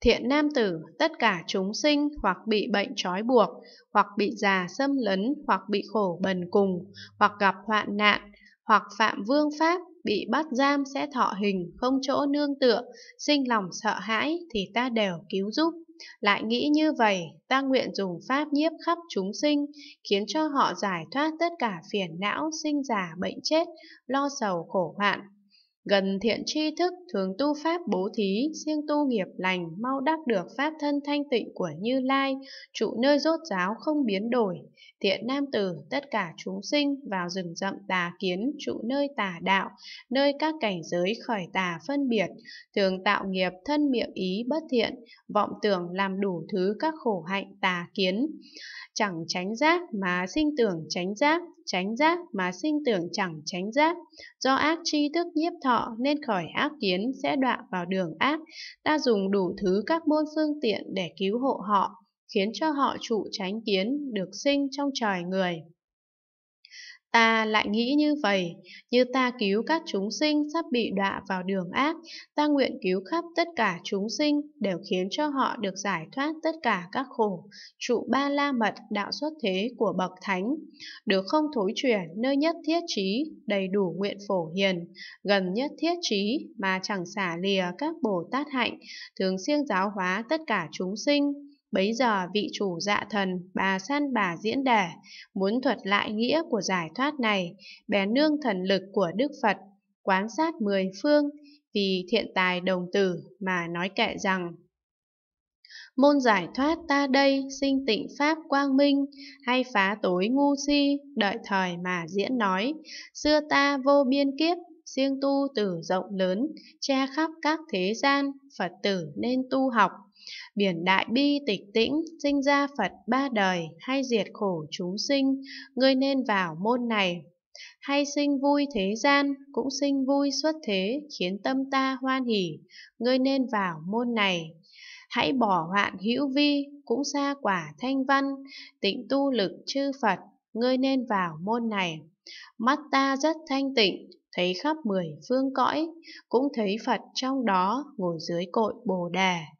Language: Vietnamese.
thiện nam tử tất cả chúng sinh hoặc bị bệnh trói buộc hoặc bị già xâm lấn hoặc bị khổ bần cùng hoặc gặp hoạn nạn hoặc phạm vương pháp bị bắt giam sẽ thọ hình không chỗ nương tựa sinh lòng sợ hãi thì ta đều cứu giúp lại nghĩ như vậy ta nguyện dùng pháp nhiếp khắp chúng sinh khiến cho họ giải thoát tất cả phiền não sinh già bệnh chết lo sầu khổ hoạn gần thiện tri thức, thường tu pháp bố thí, siêng tu nghiệp lành, mau đắc được pháp thân thanh tịnh của Như Lai, trụ nơi rốt giáo không biến đổi. Thiện nam tử, tất cả chúng sinh vào rừng rậm tà kiến, trụ nơi tà đạo, nơi các cảnh giới khỏi tà phân biệt, thường tạo nghiệp thân miệng ý bất thiện, vọng tưởng làm đủ thứ các khổ hạnh tà kiến. Chẳng tránh giác mà sinh tưởng tránh giác, tránh giác mà sinh tưởng chẳng tránh giác, do ác tri thức nhiếp thọ nên khỏi ác kiến sẽ đọa vào đường ác. Ta dùng đủ thứ các môn phương tiện để cứu hộ họ, khiến cho họ trụ tránh kiến, được sinh trong trời người. Ta lại nghĩ như vậy, như ta cứu các chúng sinh sắp bị đọa vào đường ác, ta nguyện cứu khắp tất cả chúng sinh, đều khiến cho họ được giải thoát tất cả các khổ, trụ ba la mật đạo xuất thế của Bậc Thánh, được không thối chuyển nơi nhất thiết trí, đầy đủ nguyện phổ hiền, gần nhất thiết trí mà chẳng xả lìa các Bồ Tát hạnh, thường siêng giáo hóa tất cả chúng sinh, Bấy giờ vị chủ dạ thần, bà san bà diễn đẻ, muốn thuật lại nghĩa của giải thoát này, bé nương thần lực của Đức Phật, quán sát mười phương, vì thiện tài đồng tử mà nói kệ rằng Môn giải thoát ta đây sinh tịnh pháp quang minh Hay phá tối ngu si đợi thời mà diễn nói Xưa ta vô biên kiếp riêng tu từ rộng lớn, che khắp các thế gian, Phật tử nên tu học. Biển đại bi tịch tĩnh, sinh ra Phật ba đời, hay diệt khổ chúng sinh, ngươi nên vào môn này. Hay sinh vui thế gian, cũng sinh vui xuất thế, khiến tâm ta hoan hỉ, ngươi nên vào môn này. Hãy bỏ hoạn hữu vi, cũng xa quả thanh văn, tịnh tu lực chư Phật, ngươi nên vào môn này. Mắt ta rất thanh tịnh, thấy khắp mười phương cõi, cũng thấy Phật trong đó ngồi dưới cội Bồ Đề.